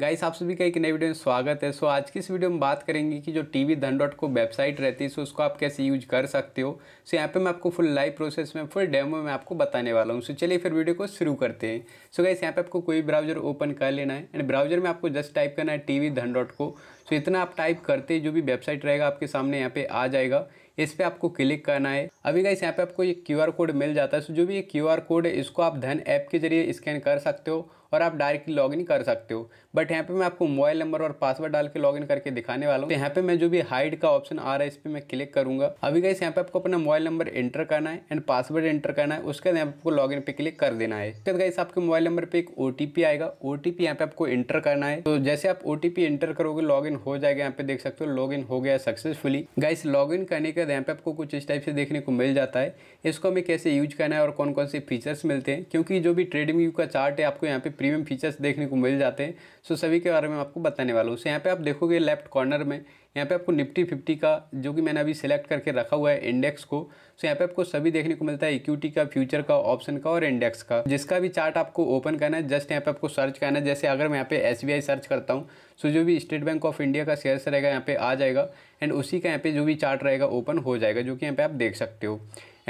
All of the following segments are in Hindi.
गाइस आप सभी का एक नई वीडियो में स्वागत है सो आज की इस वीडियो में बात करेंगे कि जो टी वी धन डॉट को वेबसाइट रहती है सो उसको आप कैसे यूज कर सकते हो सो यहाँ पे मैं आपको फुल लाइव प्रोसेस में फुल डेमो में आपको बताने वाला हूँ सो चलिए फिर वीडियो को शुरू करते हैं सो गाइस यहाँ पे आपको कोई ब्राउजर ओपन कर लेना है एंड ब्राउजर में आपको जस्ट टाइप करना है टी वी धन डॉट को सो इतना आप टाइप करते जो भी वेबसाइट रहेगा आपके सामने यहाँ पे आ जाएगा इस पर आपको क्लिक करना है अभी गाइस यहाँ पे आपको ये क्यू कोड मिल जाता है सो जो भी ये क्यू कोड है इसको आप धन ऐप के जरिए स्कैन कर सकते हो और आप डायरेक्टली लॉगिन कर सकते हो बट यहाँ पे मैं आपको मोबाइल नंबर और पासवर्ड डाल के लॉगिन करके दिखाने वाला हूँ तो यहाँ पे मैं जो भी हाइड का ऑप्शन आ रहा है इस पर मैं क्लिक करूंगा अभी गाइस यहाँ पे आपको अपना मोबाइल नंबर एंटर करना है एंड पासवर्ड एंटर करना है उसके बाद यहाँ पे आपको लॉगिन पे क्लिक कर देना है उसके बाद आपके मोबाइल नंबर पर एक ओ आएगा ओ टी यहाँ पे आपको एंटर करना है तो जैसे आप ओ एंटर करोगे लॉग हो जाएगा यहाँ पे देख सकते हो लॉग हो गया सक्सेसफुली गाइस लॉग करने के बाद यहाँ पे आपको कुछ इस टाइप से देखने को मिल जाता है इसको हमें कैसे यूज करना है और कौन कौन से फीचर्स मिलते हैं क्योंकि जो भी ट्रेडिंग व्यू का चार्ट है आपको यहाँ पे प्रीमियम फीचर्स देखने को मिल जाते हैं सो सभी के बारे में आपको बताने वाला हूँ सो यहाँ पे आप देखोगे लेफ्ट कॉर्नर में यहाँ पे आपको निफ्टी फिफ्टी का जो कि मैंने अभी सिलेक्ट करके रखा हुआ है इंडेक्स को सो यहाँ पे आपको सभी देखने को मिलता है इक्विटी का फ्यूचर का ऑप्शन का और इंडेक्स का जिसका भी चार्ट आपको ओपन करना है जस्ट यहाँ पे आपको सर्च करना है जैसे अगर मैं यहाँ पे एस सर्च करता हूँ सो जो भी स्टेट बैंक ऑफ इंडिया का शेयर रहेगा यहाँ पे आ जाएगा एंड उसी का यहाँ पे जो भी चार्ट रहेगा ओपन हो जाएगा जो कि यहाँ पे आप देख सकते हो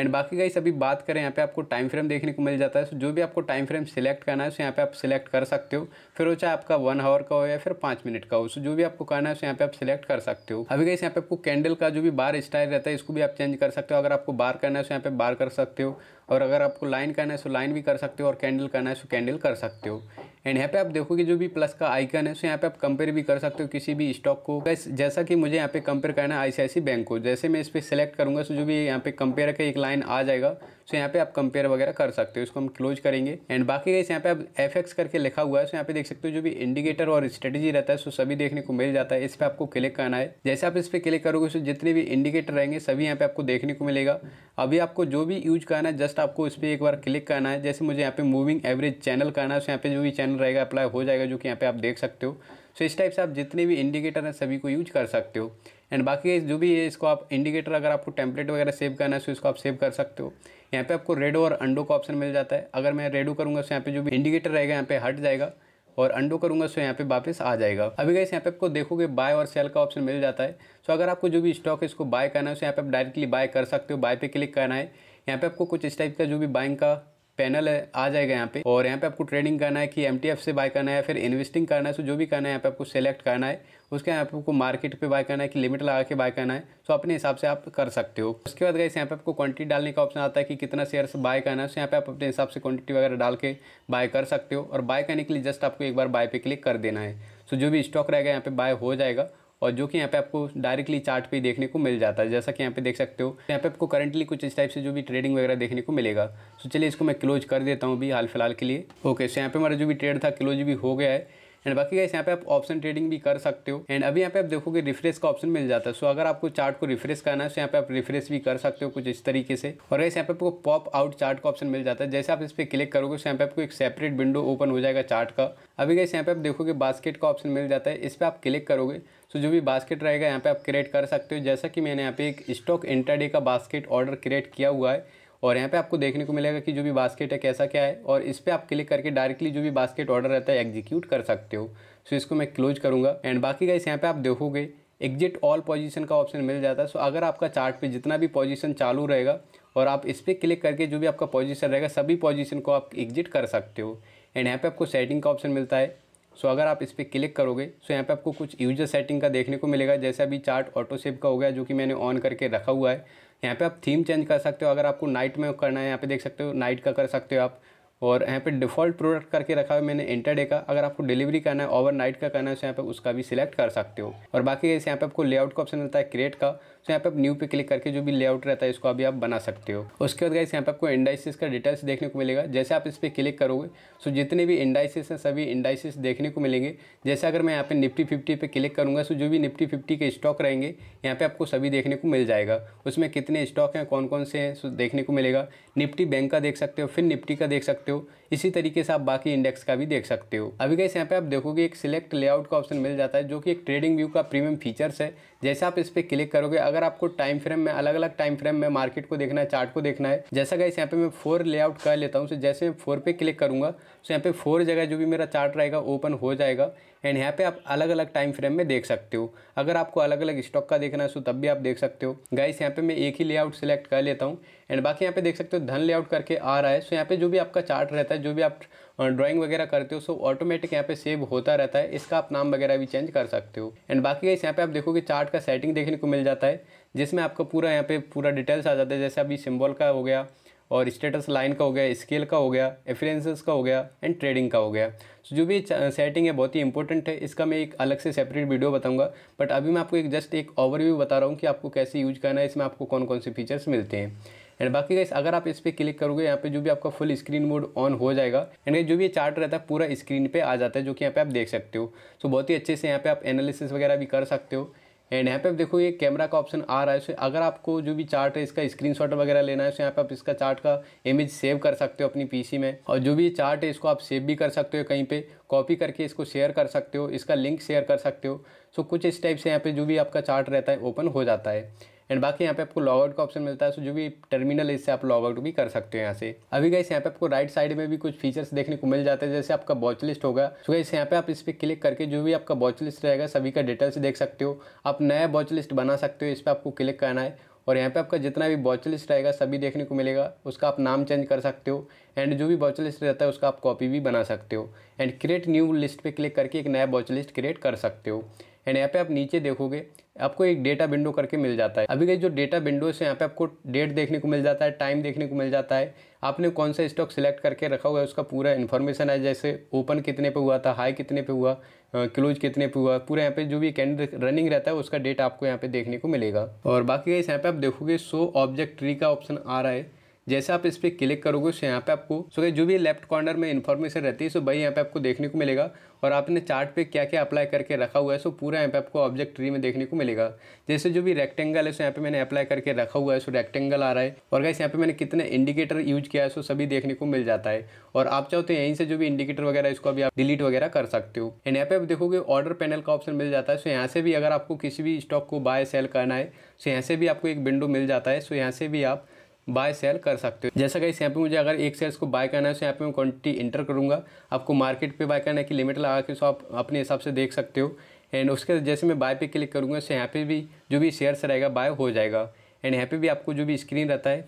एंड बाकी गाइस अभी बात करें यहाँ पे आपको टाइम फ्रेम देखने को मिल जाता है सो जो भी आपको टाइम फ्रेम सिलेक्ट करना है सो यहाँ पे आप सिलेक्ट कर सकते हो फिर वो चाहे आपका वन आवर का हो या फिर पाँच मिनट का हो सो जो भी आपको करना है सो यहाँ पे आप सिलेक्ट कर सकते हो अभी गाइस यहाँ पे आपको कैंडल का जो भी बार स्टाइल रहता है इसको भी आप चेंज कर सकते हो अगर आपको बार करना है सो यहाँ पे बार कर सकते हो और अगर आपको लाइन करना है तो लाइन भी कर सकते हो और कैंडल करना है तो कैंडल कर सकते हो एंड यहाँ पे आप देखोगे जो भी प्लस का आइकन है सो यहाँ पे आप कंपेयर भी कर सकते हो किसी भी स्टॉक को बस जैसा कि मुझे यहाँ पे कंपेयर करना है आईसीआईसी बैंक को जैसे मैं इस पर सिलेक्ट करूँगा सो जो भी यहाँ पे कंपेयर का एक लाइन आ जाएगा सो यहाँ पे आप कंपेयर वगैरह कर सकते हो इसको हम क्लोज करेंगे एंड बाकी गई यहाँ पे आप एफ करके लिखा हुआ है सो यहाँ पे देख सकते हो जो भी इंडिकेटर और स्ट्रेटेजी रहता है सो सभी देखने को मिल जाता है इस पर आपको क्लिक करना है जैसे आप इस पर क्लिक करोगे सो जितने भी इंडिकेटर रहेंगे सभी यहाँ पे आपको देखने को मिलेगा अभी आपको जो भी यूज करना है जस्ट आपको इस पर एक बार क्लिक करना है जैसे मुझे यहाँ पे मूविंग एवरेज चैनल करना है सो यहाँ पे जो भी चैनल रहेगा अप्लाई हो जाएगा जो कि यहाँ पे आप देख सकते हो सो इस टाइप से आप जितने भी इंडिकेटर हैं सभी को यूज कर सकते हो एंड बाकी जो भी है इसको आप इंडिकेटर अगर आपको टेम्पलेट वगैरह सेव करना है तो इसको आप सेव कर सकते हो यहाँ पे आपको रेडो और अंडो का ऑप्शन मिल जाता है अगर मैं रेडो करूँगा तो यहाँ पे जो भी इंडिकेटर रहेगा यहाँ पे हट जाएगा और अंडो करूँगा सो तो यहाँ पे वापस आ जाएगा अभी गए यहाँ पे आपको देखोगे बाय और सेल का ऑप्शन मिल जाता है सो अगर आपको जो भी स्टॉक है इसको बाय करना है तो यहाँ पे आप डायरेक्टली बाय कर सकते हो बाय पे क्लिक करना है यहाँ पे आपको कुछ इस टाइप का जो भी बाइंग का पैनल है आ जाएगा यहाँ पे और यहाँ पे आपको ट्रेडिंग करना है कि एम से बाय करना है फिर इन्वेस्टिंग करना है सो जो भी करना है यहाँ पे आपको सेलेक्ट करना है उसके यहाँ पे आपको मार्केट पे बाय करना है कि लिमिट लगा के बाय करना है सो अपने हिसाब से आप कर सकते हो उसके बाद गाइस यहाँ पे आपको क्वांटिटी डालने का ऑप्शन आता है कि कितना से बाय करना है सो यहाँ पे आप अपने हिसाब से क्वांटिटी वगैरह डाल के बाय कर सकते हो और बाय करने के लिए जस्ट आपको एक बार बाय पे क्लिक कर देना है सो जो भी स्टॉक रहेगा यहाँ पे बाय हो जाएगा और जो कि यहाँ पे आपको डायरेक्टली चार्ट पे देखने को मिल जाता है जैसा कि यहाँ पे देख सकते हो यहाँ पे आपको करंटली कुछ इस टाइप से जो भी ट्रेडिंग वगैरह देखने को मिलेगा सो चलिए इसको मैं क्लोज कर देता हूँ अभी हाल फिलहाल के लिए ओके सो यहाँ पे हमारा जो भी ट्रेड था क्लोज भी हो गया है एंड बाकी गाइस यहाँ पे आप ऑप्शन ट्रेडिंग भी कर सकते हो एंड अभी यहाँ पे आप देखोगे रिफ्रेश का ऑप्शन मिल जाता है सो अगर आपको चार्ट को रिफ्रेश करना है तो यहाँ पे आप रिफ्रेश भी कर सकते हो कुछ इस तरीके से और गाइस यहाँ पे आपको पॉप आउट चार्ट का ऑप्शन मिल जाता है जैसे आप इस पर क्लिक करोगे तो यहाँ पे आपको एक सेपरेट विंडो ओपन हो जाएगा चार्ट का अभी गाइस यहाँ पे आप देखोगे बास्केट का ऑप्शन मिल जाता है इस पर आप क्लिक करोगे सो तो जो भी बास्केट रहेगा यहाँ पे आप क्रिएट कर सकते हो जैसा कि मैंने यहाँ पे एक स्टॉक इंटरडे का बास्केट ऑर्डर क्रिएट किया हुआ है और यहाँ पे आपको देखने को मिलेगा कि जो भी बास्केट है कैसा क्या है और इस पर आप क्लिक करके डायरेक्टली जो भी बास्केट ऑर्डर रहता है एग्जीक्यूट कर सकते हो सो इसको मैं क्लोज करूँगा एंड बाकी का इस यहाँ पर आप देखोगे एग्जिट ऑल पोजिशन का ऑप्शन मिल जाता है सो अगर आपका चार्ट पे जितना भी पोजिशन चालू रहेगा और आप इस पर क्लिक करके जो भी आपका पोजिशन रहेगा सभी पोजिशन को आप एग्जिट कर सकते हो एंड यहाँ पर आपको सेटिंग का ऑप्शन मिलता है सो अगर आप इस पर क्लिक करोगे सो यहाँ पे आपको कुछ यूजर सेटिंग का देखने को मिलेगा जैसे अभी चार्ट ऑटो सेव का हो गया जो कि मैंने ऑन करके रखा हुआ है यहाँ पे आप थीम चेंज कर सकते हो अगर आपको नाइट में करना है यहाँ पे देख सकते हो नाइट का कर सकते हो आप और यहाँ पे डिफ़ॉल्ट प्रोडक्ट करके रखा है मैंने इंटरडे का अगर आपको डिलीवरी करना है ओवरनाइट का करना है तो यहाँ पे उसका भी सिलेक्ट कर सकते हो और बाकी इस यहाँ पे आपको लेआउट का ऑप्शन मिलता है क्रिएट का तो यहाँ पे आप न्यू पे क्लिक करके जो भी लेआउट रहता है इसको अभी आप बना सकते हो उसके बाद गाइस यहाँ पे आपको इंडाइसिस का डिटेल्स देखने को मिलेगा जैसे आप इस पर क्लिक करोगे सो तो जितने भी इंडाइसिस हैं सभी इंडाइसिस देखने को मिलेंगे जैसे अगर मैं यहाँ पे निफ्टी फिफ्टी पे क्लिक करूँगा सो तो जो भी निफ्टी फिफ्टी के स्टॉक रहेंगे यहाँ पे आपको सभी देखने को मिल जाएगा उसमें कितने स्टॉक हैं कौन कौन से हैं सो देखने को मिलेगा निफ्टी बैंक का देख सकते हो फिर निफ्टी का देख सकते हो eu इसी तरीके से आप बाकी इंडेक्स का भी देख सकते हो अभी कैसे यहाँ पे आप देखोगे एक सिलेक्ट लेआउट का ऑप्शन मिल जाता है जो कि एक ट्रेडिंग व्यू का प्रीमियम फीचर्स है जैसे आप इस पर क्लिक करोगे अगर आपको टाइम फ्रेम में अलग अलग टाइम फ्रेम में मार्केट को देखना है चार्ट को देखना है जैसा कैसे यहाँ पे मैं फोर लेआउट कर लेता हूँ जैसे मैं फोर पे क्लिक करूँगा तो यहाँ पे फोर जगह जो भी मेरा चार्ट रहेगा ओपन हो जाएगा एंड यहाँ पे आप अलग अलग टाइम फ्रेम में देख सकते हो अगर आपको अलग अलग स्टॉक का देखना है तो तब भी आप देख सकते हो गाइस यहाँ पे मैं एक ही लेआउट सेलेक्ट कर लेता हूँ एंड बाकी यहाँ पे देख सकते हो धन लेआउट करके आ रहा है सो यहाँ पे जो भी आपका चार्ट रहता है जो भी आप ड्राइंग वगैरह करते हो सब ऑटोमेटिक यहाँ पे सेव होता रहता है इसका आप नाम वगैरह भी चेंज कर सकते हो एंड बाकी गाइस यहाँ पे आप देखोगे चार्ट का सेटिंग देखने को मिल जाता है जिसमें आपका पूरा यहाँ पे पूरा डिटेल्स आ जाता है जैसे अभी सिम्बॉल का हो गया और स्टेटस लाइन का हो गया स्केल का हो गया एफरेंसेस का हो गया एंड ट्रेडिंग का हो गया सो जो भी सेटिंग है बहुत ही इंपॉर्टेंट है इसका मैं एक अलग से सेपरेट वीडियो बताऊंगा बट अभी मैं आपको एक जस्ट एक ओवरव्यू बता रहा हूँ कि आपको कैसे यूज करना है इसमें आपको कौन कौन से फीचर्स मिलते हैं एंड बाकी गाइस अगर आप इस पर क्लिक करोगे यहाँ पे जो भी आपका फुल स्क्रीन मोड ऑन हो जाएगा एंड जो भी ये चार्ट रहता है पूरा स्क्रीन पे आ जाता है जो कि यहाँ पे आप देख सकते हो सो बहुत ही अच्छे से यहाँ पे आप एनालिसिस वगैरह भी कर सकते हो एंड यहाँ पे आप देखो ये कैमरा का ऑप्शन आ रहा है सो अगर आपको जो भी चार्ट है इसका शॉट वगैरह लेना है सो यहाँ पे आप इसका चार्ट का इमेज सेव कर सकते हो अपनी पीसी में और जो भी चार्ट है इसको आप सेव भी कर सकते हो कहीं पे कॉपी करके इसको शेयर कर सकते हो इसका लिंक शेयर कर सकते हो सो कुछ इस टाइप से यहाँ पे जो भी आपका चार्ट रहता है ओपन हो जाता है एंड बाकी यहाँ पे आपको लॉग आउट का ऑप्शन मिलता है सो जो भी टर्मिनल है इससे आप लॉग आउट भी कर सकते हो यहाँ से अभी गाइस यहाँ पे आपको राइट साइड में भी कुछ फीचर्स देखने को मिल जाते हैं जैसे आपका वॉच लिस्ट होगा सो गाइस यहाँ पे आप इस पर क्लिक करके जो भी आपका वॉच लिस्ट रहेगा सभी का डिटेल्स देख सकते हो आप नया वॉच लिस्ट बना सकते हो इस पर आपको क्लिक करना है और यहाँ पे आपका जितना भी वॉच लिस्ट रहेगा सभी देखने को मिलेगा उसका आप नाम चेंज कर सकते हो एंड जो भी वॉच लिस्ट रहता है उसका आप कॉपी भी बना सकते हो एंड क्रिएट न्यू लिस्ट पे क्लिक करके एक नया वॉच लिस्ट क्रिएट कर सकते हो एंड यहाँ पे आप नीचे देखोगे आपको एक डेटा विंडो करके मिल जाता है अभी के जो डेटा विंडो है यहाँ पे आपको डेट देखने को मिल जाता है टाइम देखने को मिल जाता है आपने कौन सा स्टॉक सिलेक्ट करके रखा हुआ है उसका पूरा इन्फॉर्मेशन है जैसे ओपन कितने पे हुआ था हाई कितने पे हुआ क्लोज कितने पे हुआ पूरा यहाँ पे जो भी कैंडल रनिंग रहता है उसका डेटा आपको यहाँ पे देखने को मिलेगा और बाकी यहाँ पे आप देखोगे सो ऑब्जेक्ट ट्री का ऑप्शन आ रहा है जैसे आप इस पर क्लिक करोगे सो यहाँ पे आपको सो जो भी लेफ्ट कॉर्नर में इन्फॉर्मेशन रहती है सो भाई यहाँ पे आपको देखने को मिलेगा और आपने चार्ट पे क्या क्या अप्लाई करके रखा हुआ है सो पूरा यहाँ पे आपको ऑब्जेक्ट ट्री में देखने को मिलेगा जैसे जो भी रेक्टेंगल है सो यहाँ पे मैंने अप्लाई करके रखा हुआ है सो रेक्टेंगल आ रहा है और कैसे यहाँ पे मैंने कितने इंडिकेटर यूज किया है सो सभी देखने को मिल जाता है और आप चाहो तो यहीं से जो भी इंडिकेटर वगैरह इसको अभी आप डिलीट वगैरह कर सकते हो एंड यहाँ पे आप देखोगे ऑर्डर पैनल का ऑप्शन मिल जाता है सो यहाँ से भी अगर आपको किसी भी स्टॉक को बाय सेल करना है सो यहाँ से भी आपको एक विंडो मिल जाता है सो यहाँ से भी आप बाय सेल कर सकते हो जैसा कि यहाँ पे मुझे अगर एक शेयर्स को बाय करना है तो यहाँ पे मैं क्वान्टिटी इंटर करूँगा आपको मार्केट पे बाय है की लिमिट लगा के सो आप अपने हिसाब से देख सकते हो एंड उसके जैसे मैं बाय पे क्लिक करूँगा उससे यहाँ पे भी जो भी शेयर्स रहेगा बाय हो जाएगा एंड यहाँ पे भी आपको जो भी स्क्रीन रहता है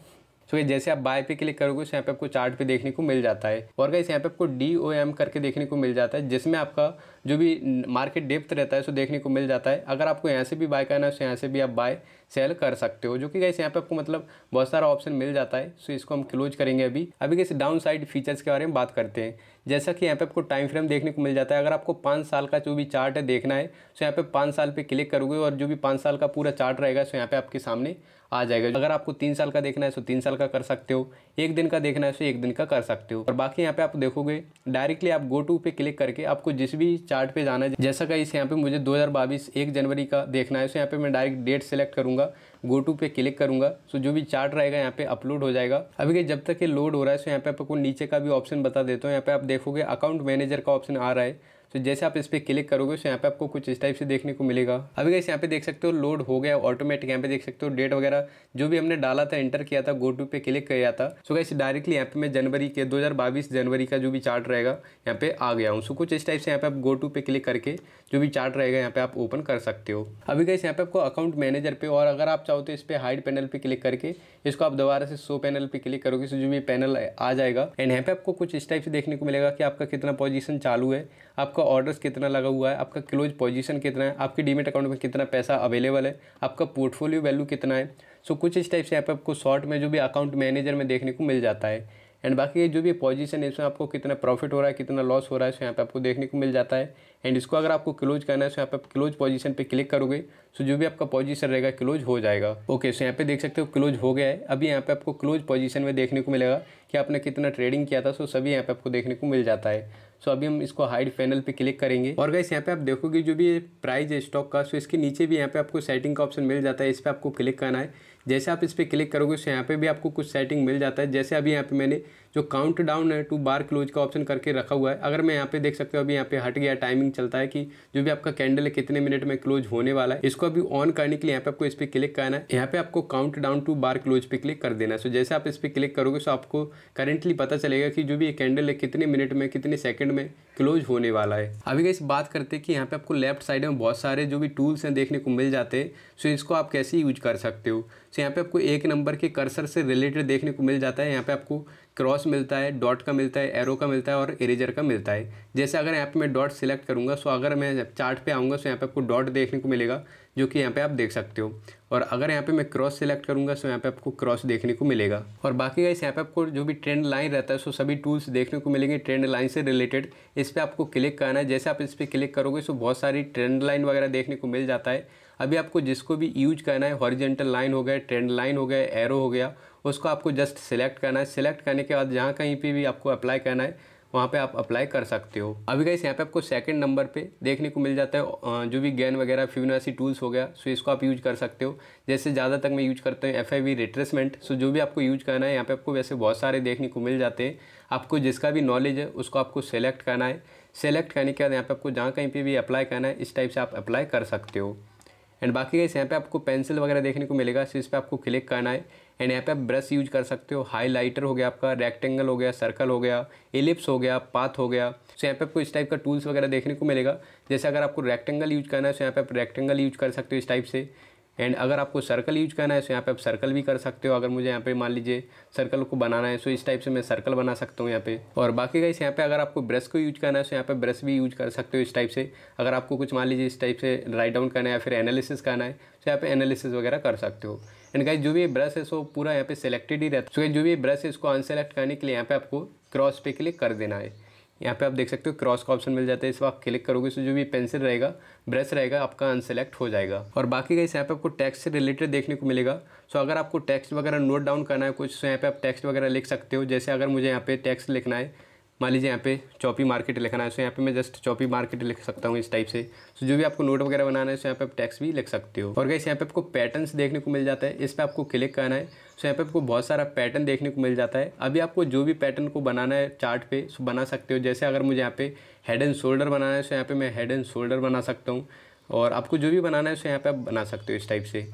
सो तो जैसे आप बाय पे क्लिक करोगे उससे यहाँ पे आपको चार्ट पे देखने को मिल जाता है और कहीं यहाँ पे आपको डी ओ एम करके देखने को मिल जाता है जिसमें आपका जो भी मार्केट डेप्थ रहता है सो देखने को मिल जाता है अगर आपको यहाँ से भी बाय करना है तो यहाँ से भी आप बाय सेल कर सकते हो जो कि गैस यहाँ पे आपको मतलब बहुत सारा ऑप्शन मिल जाता है सो इसको हम क्लोज करेंगे अभी अभी कैसे डाउन साइड फीचर्स के बारे में बात करते हैं जैसा कि यहाँ पे आपको टाइम फ्रेम देखने को मिल जाता है अगर आपको पाँच साल का जो भी चार्ट है देखना है सो तो यहाँ पे पाँच साल पे क्लिक करोगे और जो भी पाँच साल का पूरा चार्ट रहेगा सो यहाँ पे आपके सामने आ जाएगा अगर आपको तीन साल का देखना है सो तो तीन साल का कर सकते हो एक दिन का देखना है सो तो एक दिन का कर सकते हो और बाकी यहाँ पे आप देखोगे डायरेक्टली आप गो टू पे क्लिक करके आपको जिस भी चार्ट पे जाना है जैसा कि इस यहाँ पे मुझे दो एक जनवरी का देखना है सो यहाँ पे मैं डायरेक्ट डेट सेलेक्ट करूँगा दूंगा गो टू पे क्लिक करूंगा सो जो भी चार्ट रहेगा यहाँ पे अपलोड हो जाएगा अभी के जब तक ये लोड हो रहा है सो यहाँ पे आपको नीचे का भी ऑप्शन बता देता हूँ यहाँ पे आप देखोगे अकाउंट मैनेजर का ऑप्शन आ रहा है तो जैसे आप इस पर क्लिक करोगे तो यहाँ पे आपको कुछ इस टाइप से देखने को मिलेगा अभी गैस यहाँ पे देख सकते हो लोड हो गया ऑटोमेटिक यहाँ पे देख सकते हो डेट वगैरह जो भी हमने डाला था एंटर किया था गो टू पे क्लिक किया था सो गैस डायरेक्टली यहाँ पे मैं जनवरी के दो जनवरी का जो भी चार्ट रहेगा यहाँ पे आ गया हूँ सो कुछ इस टाइप से यहाँ पे आप गो टू पे क्लिक करके जो भी चार्ट रहेगा यहाँ पे आप ओपन कर सकते हो अभी गैस यहाँ पे आपको अकाउंट मैनेजर पे और अगर आप चाहो तो इस पर हाइड पैनल पे क्लिक करके इसको आप दोबारा से शो पैनल पे क्लिक करोगे सो जो भी पैनल आ जाएगा एंड यहाँ पे आपको कुछ इस टाइप से देखने को मिलेगा कि आपका कितना पोजिशन चालू है आपका ऑर्डर्स कितना लगा हुआ है आपका क्लोज पोजीशन कितना है आपके डीमेट अकाउंट में कितना पैसा अवेलेबल है आपका पोर्टफोलियो वैल्यू कितना है सो so, कुछ इस टाइप से यहाँ पर आपको शॉर्ट में जो भी अकाउंट मैनेजर में देखने को मिल जाता है एंड बाकी जो भी पोजीशन है इसमें आपको कितना प्रॉफिट हो रहा है कितना लॉस हो रहा है सो यहाँ पे आपको देखने को मिल जाता है एंड इसको अगर आपको क्लोज करना है सो यहाँ पे आप क्लोज पोजीशन पे क्लिक करोगे सो तो जो भी आपका पोजीशन रहेगा क्लोज हो जाएगा ओके सो यहाँ पे देख सकते हो क्लोज हो गया है अभी यहाँ पे आपको क्लोज पोजीशन में देखने को मिलेगा कि आपने कितना ट्रेडिंग किया था सो सभी यहाँ पे आपको देखने को मिल जाता है सो अभी हम इसको हाइड पैनल पे क्लिक करेंगे और गैस यहाँ पे आप देखोगे जो भी प्राइस है स्टॉक का सो इसके नीचे भी यहाँ पे आपको सेटिंग का ऑप्शन मिल जाता है इस पर आपको क्लिक करना है जैसे आप इस पर क्लिक करोगे उससे यहाँ पे भी आपको कुछ सेटिंग मिल जाता है जैसे अभी यहाँ पे मैंने जो काउंट डाउन है टू बार क्लोज का ऑप्शन करके रखा हुआ है अगर मैं यहाँ पे देख सकते हो अभी यहाँ पे हट गया टाइमिंग चलता है कि जो भी आपका कैंडल है कितने मिनट में क्लोज होने वाला है इसको अभी ऑन करने के लिए यहाँ पे आपको इस पर क्लिक करना है यहाँ पे आपको count down to bar close पे क्लिक कर देना है सो जैसे आप इस पर क्लिक करोगे सो आपको करेंटली पता चलेगा कि जो भी ये कैंडल है कितने मिनट में कितने सेकंड में क्लोज होने वाला है अभी इस बात करते हैं कि यहाँ पे आपको लेफ्ट साइड में बहुत सारे जो भी टूल्स हैं देखने को मिल जाते हैं सो इसको आप कैसे यूज कर सकते हो सो यहाँ पे आपको एक नंबर के कर्सर से रिलेटेड देखने को मिल जाता है यहाँ पे आपको क्रॉस मिलता है डॉट का मिलता है एरो का मिलता है और इरेजर का मिलता है जैसे अगर यहाँ पे मैं डॉट सिलेक्ट करूँगा सो अगर मैं चार्ट पे आऊँगा सो यहाँ पे आपको डॉट देखने को मिलेगा जो कि यहाँ पे आप देख सकते हो और अगर यहाँ पे मैं क्रॉस सिलेक्ट करूँगा सो यहाँ पे आपको क्रॉस देखने को मिलेगा और बाकी गाइस यहाँ पे आपको जो भी ट्रेंड लाइन रहता है सो सभी टूल्स देखने को मिलेंगे ट्रेंड लाइन से रिलेटेड इस पर आपको क्लिक करना है जैसे आप इस पर क्लिक करोगे सो बहुत सारी ट्रेंड लाइन वगैरह देखने को मिल जाता है अभी आपको जिसको भी यूज करना है हॉरिजेंटल लाइन हो गए ट्रेंड लाइन हो गए एरो हो गया उसको आपको जस्ट सेलेक्ट करना है सिलेक्ट करने के बाद जहाँ कहीं पर भी आपको अप्लाई करना है वहाँ पे आप अप्लाई कर सकते हो अभी गाइस यहाँ पे आपको सेकंड नंबर पे देखने को मिल जाता है जो भी गैन वगैरह फ्यूनासी टूल्स हो गया सो इसको आप यूज कर सकते हो जैसे ज़्यादा तक मैं यूज करता हूँ F I V retracement so जो भी आपको यूज करना है यहाँ पे आपको वैसे बहुत सारे देखने को मिल जाते हैं आपको जिसका भी नॉलेज है उसको आपको सेलेक्ट करना है सेलेक्ट करने के बाद यहाँ पर आपको जहाँ कहीं पर भी अप्लाई करना है इस टाइप से आप अप्लाई कर सकते हो एंड बाकी गाइस यहाँ पे आपको पेंसिल वगैरह देखने को मिलेगा इस पर आपको क्लिक करना है एंड यहाँ पे आप ब्रश यूज कर सकते हो हाइलाइटर हो गया आपका रेक्टेंगल हो गया सर्कल हो गया एलिप्स हो गया पाथ हो गया सो यहाँ पे आपको इस टाइप का टूल्स वगैरह देखने को मिलेगा जैसे अगर आपको रेक्टेंगल यूज करना है तो यहाँ पे आप रेक्टेंगल यूज कर सकते हो इस टाइप से एंड अगर आपको सर्कल यूज करना है तो यहाँ पे आप सर्कल भी कर सकते हो अगर मुझे यहाँ पे मान लीजिए सर्कल को बनाना है सो तो इस टाइप से मैं सर्कल बना सकता हूँ यहाँ पे और बाकी गाइस यहाँ पे अगर आपको ब्रश को यूज करना है तो यहाँ पे ब्रश भी यूज कर सकते हो इस टाइप से अगर आपको कुछ मान लीजिए इस टाइप से राइट डाउन करना है या फिर एनालिसिस करना है तो यहाँ पे एनालिसिस वगैरह कर सकते हो एंड गाइस जो भी ब्रश है सो पूरा यहाँ पे सिलेक्टेड ही रहता है सो जो भी ब्रश है इसको अनसेलेक्ट करने के लिए यहाँ पे आपको क्रॉस पे क्लिक कर देना है यहाँ पे आप देख सकते हो क्रॉस का ऑप्शन मिल जाता है इस आप क्लिक करोगे तो जो भी पेंसिल रहेगा ब्रश रहेगा आपका अनसेलेक्ट हो जाएगा और बाकी का इस यहाँ पे आपको टैक्स से रिलेटेड देखने को मिलेगा सो अगर आपको टैक्स वगैरह नोट डाउन करना है कुछ तो यहाँ पे आप टैक्स वगैरह लिख सकते हो जैसे अगर मुझे यहाँ पे टैक्स लिखना है मान लीजिए यहाँ पे चौपी मार्केट लिखना है सो यहाँ पे मैं जस्ट चौपी मार्केट लिख सकता हूँ इस टाइप से सो जो भी आपको नोट वगैरह बनाना है सो यहाँ पे आप टैक्स भी लिख सकते हो और कैसे यहाँ पे आपको पैटर्न्स देखने को मिल जाता है इस पर आपको क्लिक करना है सो यहाँ पे आपको बहुत सारा पैटर्न देखने को मिल जाता है अभी आपको जो भी पैटर्न को बनाना है चार्ट पे सो बना सकते हो जैसे अगर मुझे यहाँ पे हेड एंड शोल्डर बनाना है सो यहाँ पे मैं हेड एंड शोल्डर बना सकता हूँ और आपको जो भी बनाना है सो यहाँ पे आप बना सकते हो इस टाइप से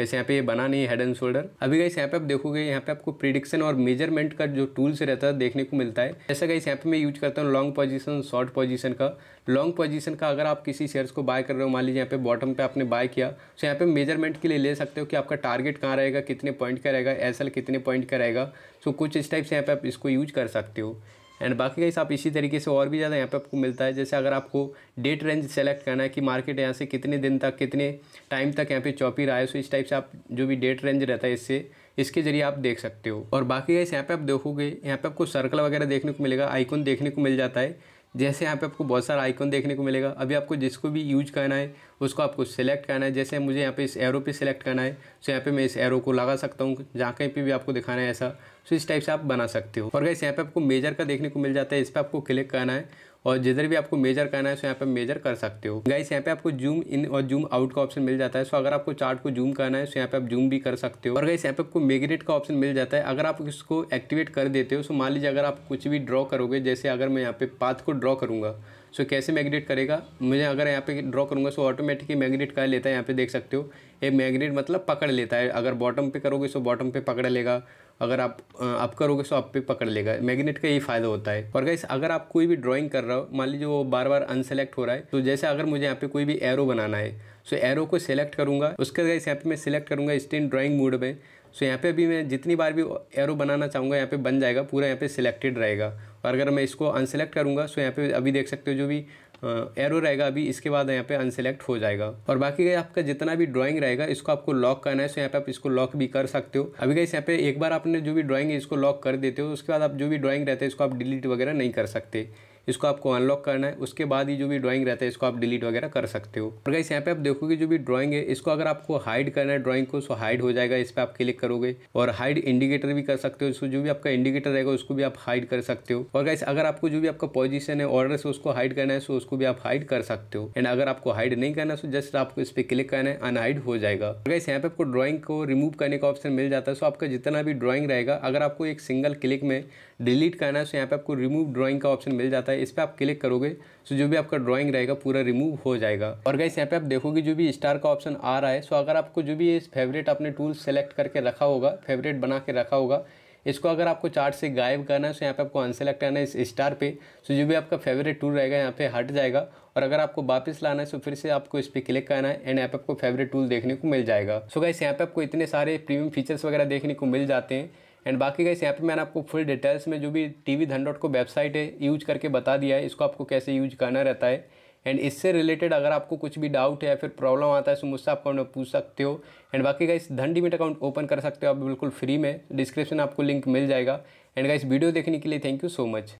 वैसे यहाँ पे ये बना नहीं है हेड एंड शोल्डर अभी गाइस यहाँ पे आप देखोगे यहाँ पे आपको प्रिडिक्शन और मेजरमेंट का जो टूल्स रहता है देखने को मिलता है जैसा गाइस यहाँ पे मैं यूज करता हूँ लॉन्ग पोजीशन शॉर्ट पोजीशन का लॉन्ग पोजीशन का अगर आप किसी शेयर्स को बाय कर रहे हो मान लीजिए यहाँ पे बॉटम पे आपने बाय किया तो यहाँ पे मेजरमेंट के लिए ले सकते हो कि आपका टारगेट कहाँ रहेगा कितने पॉइंट का रहेगा एस कितने पॉइंट का रहेगा सो कुछ इस टाइप से यहाँ पे आप इसको यूज कर सकते हो एंड बाकी गाइस आप इसी तरीके से और भी ज़्यादा यहाँ पे आपको मिलता है जैसे अगर आपको डेट रेंज सेलेक्ट करना है कि मार्केट यहाँ से कितने दिन तक कितने टाइम तक यहाँ पे चौपी रहा है सो तो इस टाइप से आप जो भी डेट रेंज रहता है इससे इसके जरिए आप देख सकते हो और बाकी गाइस यहाँ पे आप देखोगे यहाँ पे आपको सर्कल वगैरह देखने को मिलेगा आइकन देखने को मिल जाता है जैसे यहाँ पे आपको बहुत सारा आइकन देखने को मिलेगा अभी आपको जिसको भी यूज करना है उसको आपको सेलेक्ट करना है जैसे मुझे यहाँ पे इस एरो पे सिलेक्ट करना है तो यहाँ पे मैं इस एरो को लगा सकता हूँ जहाँ कहीं पे भी आपको दिखाना है ऐसा तो इस टाइप से आप बना सकते हो और गैस यहाँ पे आपको मेजर का देखने को मिल जाता है इस पर आपको क्लिक करना है और जिधर भी आपको मेजर करना है सो यहाँ पर मेजर कर सकते हो गाइस यहाँ पे आपको जूम इन और जूम आउट का ऑप्शन मिल जाता है सो अगर आपको चार्ट को जूम करना है सो यहाँ पे आप जूम भी कर सकते हो और गाइस यहाँ पे आपको मेगनेट का ऑप्शन मिल जाता है अगर आप इसको एक्टिवेट कर देते हो सो मान लीजिए अगर आप कुछ भी ड्रॉ करोगे जैसे अगर मैं यहाँ पे पाथ को ड्रॉ करूँगा सो कैसे मैग्नेट करेगा मुझे अगर यहाँ पे ड्रॉ करूँगा सो ऑटोमेटिकली मैग्नेट कर लेता है यहाँ पे देख सकते हो ये मैग्नेट मतलब पकड़ लेता है अगर बॉटम पे करोगे सो बॉटम पे पकड़ लेगा अगर आप आप करोगे तो आप पे पकड़ लेगा मैग्नेट का यही फ़ायदा होता है और गाइस अगर आप कोई भी ड्राइंग कर रहे हो मान लीजिए वो बार बार अनसेलेक्ट हो रहा है तो जैसे अगर मुझे यहाँ पे कोई भी एरो बनाना है सो तो एरो को सिलेक्ट करूँगा उसके गाइस यहाँ पे मैं सिलेक्ट करूँगा स्टेंट ड्रॉइंग मोड में सो तो यहाँ पे अभी मैं जितनी बार भी एरो बनाना चाहूँगा यहाँ पे बन जाएगा पूरा यहाँ पे सिलेक्टेड रहेगा और अगर मैं इसको अनसेलेक्ट करूँगा सो तो यहाँ पे अभी देख सकते हो जो भी एरो रहेगा अभी इसके बाद यहाँ पे अनसेलेक्ट हो जाएगा और बाकी आपका जितना भी ड्राइंग रहेगा इसको आपको लॉक करना है सो यहाँ पे आप इसको लॉक भी कर सकते हो अभी गई यहाँ पे एक बार आपने जो भी ड्राइंग है इसको लॉक कर देते हो उसके बाद आप जो भी ड्राइंग रहते है इसको आप डिलीट वगैरह नहीं कर सकते इसको आपको अनलॉक करना है उसके बाद ही जो भी ड्राइंग रहता है इसको आप डिलीट वगैरह कर सकते हो और गाइस यहाँ पे आप देखोगे जो भी ड्राइंग है इसको अगर आपको हाइड करना है ड्राइंग को सो हाइड हो जाएगा इस पर आप क्लिक करोगे और हाइड इंडिकेटर भी कर सकते हो इसको जो भी आपका इंडिकेटर रहेगा उसको भी आप हाइड कर सकते हो और गाइस अगर आपको जो भी आपका पोजिशन है ऑर्डर से उसको हाइड करना है सो उसको भी आप हाइड कर सकते हो एंड अगर आपको हाइड नहीं करना है सो जस्ट आपको इस पर क्लिक करना है अनहाइड हो जाएगा गाइस यहाँ पे आपको ड्राइंग को रिमूव करने का ऑप्शन मिल जाता है सो आपका जितना भी ड्राइंग रहेगा अगर आपको एक सिंगल क्लिक में डिलीट करना है सो यहाँ पे आपको रिमूव ड्राइंग का ऑप्शन मिल जाता है आता है इस पर आप क्लिक करोगे तो जो भी आपका ड्राइंग रहेगा पूरा रिमूव हो जाएगा और गैस यहाँ पे आप देखोगे जो भी स्टार का ऑप्शन आ रहा है सो अगर आपको जो भी फेवरेट अपने टूल सेलेक्ट करके रखा होगा फेवरेट बना के रखा होगा इसको अगर आपको चार्ट से गायब करना है तो यहाँ पे आपको अनसेलेक्ट करना है इस स्टार पे सो जो भी आपका फेवरेट टूल रहेगा यहाँ पे हट जाएगा और अगर आपको वापस लाना है तो फिर से आपको इस पर क्लिक करना है एंड यहाँ पे आपको फेवरेट टूल देखने को मिल जाएगा सो so गाइस यहाँ पे आपको इतने सारे प्रीमियम फीचर्स वगैरह देखने को मिल जाते हैं एंड बाकी गैस यहाँ पे मैंने आपको फुल डिटेल्स में जो भी टी वी धन डॉट को वेबसाइट है यूज करके बता दिया है इसको आपको कैसे यूज करना रहता है एंड इससे रिलेटेड अगर आपको कुछ भी डाउट है या फिर प्रॉब्लम आता है तो मुझसे आप कमेंट पूछ सकते हो एंड बाकी गाइस धन डिमिट अकाउंट ओपन कर सकते हो आप बिल्कुल फ्री में डिस्क्रिप्शन आपको लिंक मिल जाएगा एंड गाइस वीडियो देखने के लिए थैंक यू सो मच